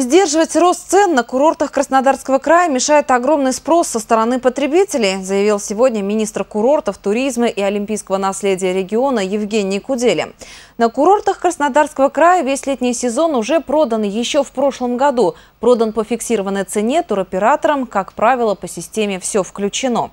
Сдерживать рост цен на курортах Краснодарского края мешает огромный спрос со стороны потребителей, заявил сегодня министр курортов, туризма и олимпийского наследия региона Евгений Куделя. На курортах Краснодарского края весь летний сезон уже продан еще в прошлом году. Продан по фиксированной цене туроператорам, как правило, по системе «все включено».